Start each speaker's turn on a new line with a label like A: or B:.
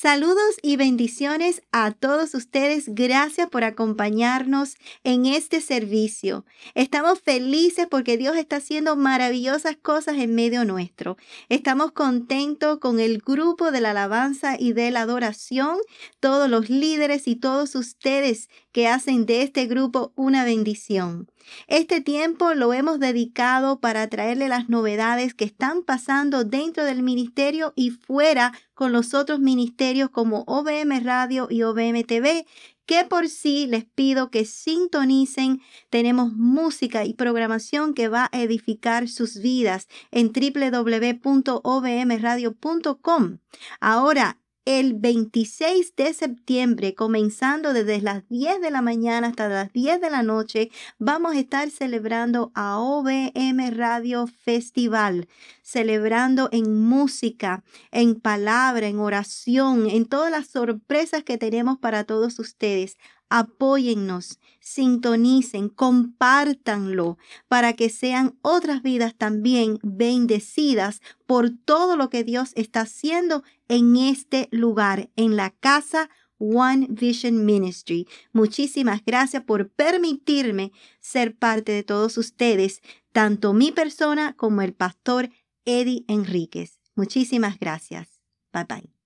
A: Saludos y bendiciones a todos ustedes. Gracias por acompañarnos en este servicio. Estamos felices porque Dios está haciendo maravillosas cosas en medio nuestro. Estamos contentos con el grupo de la alabanza y de la adoración, todos los líderes y todos ustedes que hacen de este grupo una bendición. Este tiempo lo hemos dedicado para traerle las novedades que están pasando dentro del ministerio y fuera con los otros ministerios como OBM Radio y OBM TV, que por sí les pido que sintonicen. Tenemos música y programación que va a edificar sus vidas en www.obmradio.com. Ahora, el 26 de septiembre, comenzando desde las 10 de la mañana hasta las 10 de la noche, vamos a estar celebrando a OBM Radio Festival, celebrando en música, en palabra, en oración, en todas las sorpresas que tenemos para todos ustedes apóyennos, sintonicen, compártanlo para que sean otras vidas también bendecidas por todo lo que Dios está haciendo en este lugar, en la casa One Vision Ministry. Muchísimas gracias por permitirme ser parte de todos ustedes, tanto mi persona como el pastor Eddie Enríquez. Muchísimas gracias. Bye bye.